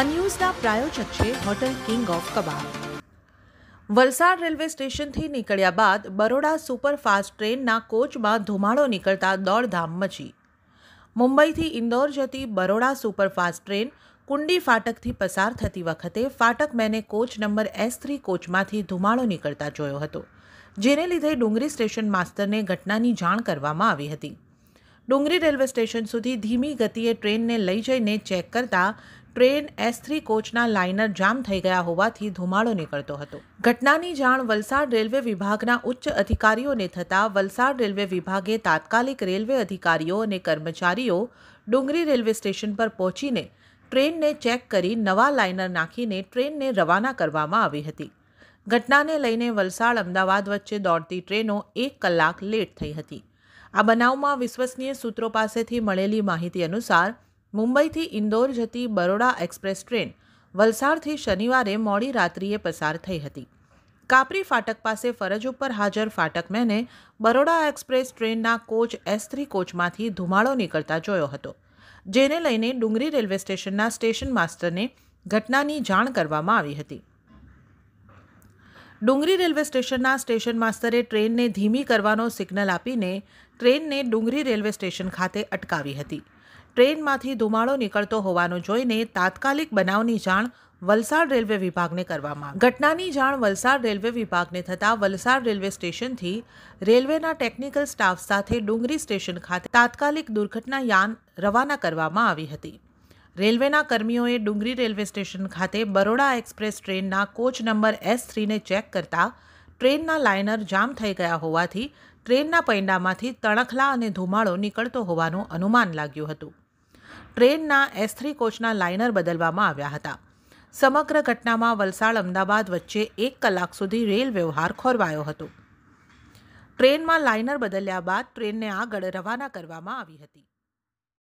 આ ન્યૂઝના પ્રાયોજક છે hotel king of kebab Valsad railway સ્ટેશનથી નીકળ્યા બાદ બરોડા સુપરફાસ્ટ ટ્રેનના કોચમાં ધુમાડો નીકળતા દોડધામ મચી મુંબઈથી ઇન્દોર જતી બરોડા સુપરફાસ્ટ ટ્રેન કુંડી ફાટકથી પસાર થતી વખતે ફાટક મેને કોચ નંબર એસ થ્રી કોચમાંથી ધુમાડો નીકળતા જોયો હતો જેને લીધે ડુંગરી સ્ટેશન માસ્તરને ઘટનાની જાણ કરવામાં આવી હતી ડુંગરી રેલવે સ્ટેશન સુધી ધીમી ગતિએ ટ્રેનને લઈ જઈને ચેક કરતાં ટ્રેન એસ થ્રી કોચના લાઇનર જામ થઈ ગયા હોવાથી ધુમાડો નીકળતો હતો ઘટનાની જાણ વલસાડ રેલવે વિભાગના ઉચ્ચ અધિકારીઓને થતાં વલસાડ રેલવે વિભાગે તાત્કાલિક રેલવે અધિકારીઓ અને કર્મચારીઓ ડુંગરી રેલવે સ્ટેશન પર પહોંચીને ટ્રેનને ચેક કરી નવા લાઇનર નાખીને ટ્રેનને રવાના કરવામાં આવી હતી ઘટનાને લઈને વલસાડ અમદાવાદ વચ્ચે દોડતી ટ્રેનો એક કલાક લેટ થઈ હતી આ બનાવમાં વિશ્વસનીય સૂત્રો પાસેથી મળેલી માહિતી અનુસાર મુંબઈથી ઇન્દોર જતી બરોડા એક્સપ્રેસ ટ્રેન વલસાડથી શનિવારે મોડી રાત્રિએ પસાર થઈ હતી કાપરી ફાટક પાસે ફરજ ઉપર હાજર ફાટકમેને બરોડા એક્સપ્રેસ ટ્રેનના કોચ એસ થ્રી કોચમાંથી ધુમાડો નીકળતા જોયો હતો જેને લઈને ડુંગરી રેલવે સ્ટેશનના સ્ટેશન માસ્ટરને ઘટનાની જાણ કરવામાં આવી હતી ડુંગરી રેલવે સ્ટેશનના સ્ટેશન માસ્તરે ટ્રેનને ધીમી કરવાનો સિગ્નલ આપીને ટ્રેનને ડુંગરી રેલવે સ્ટેશન ખાતે અટકાવી હતી ટ્રેનમાંથી ધુમાડો નીકળતો હોવાનું જોઈને તાત્કાલિક બનાવની જાણ વલસાડ રેલવે વિભાગને કરવામાં ઘટનાની જાણ વલસાડ રેલવે વિભાગને થતાં વલસાડ રેલવે સ્ટેશનથી રેલવેના ટેકનિકલ સ્ટાફ સાથે ડુંગરી સ્ટેશન ખાતે તાત્કાલિક દુર્ઘટના યાન રવાના કરવામાં આવી હતી રેલવેના કર્મીઓએ ડુંગરી રેલવે સ્ટેશન ખાતે બરોડા એક્સપ્રેસ ટ્રેનના કોચ નંબર એસ થ્રીને ચેક કરતાં ટ્રેનના લાઇનર જામ થઈ ગયા હોવાથી ટ્રેનના પૈંડામાંથી તણખલા અને ધુમાડો નીકળતો હોવાનું અનુમાન લાગ્યું હતું ટ્રેનના એસ થ્રી કોચના લાઇનર બદલવામાં આવ્યા હતા સમગ્ર ઘટનામાં વલસાડ અમદાવાદ વચ્ચે એક કલાક સુધી રેલ વ્યવહાર ખોરવાયો હતો ટ્રેનમાં લાઇનર બદલ્યા બાદ ટ્રેનને આગળ રવાના કરવામાં આવી હતી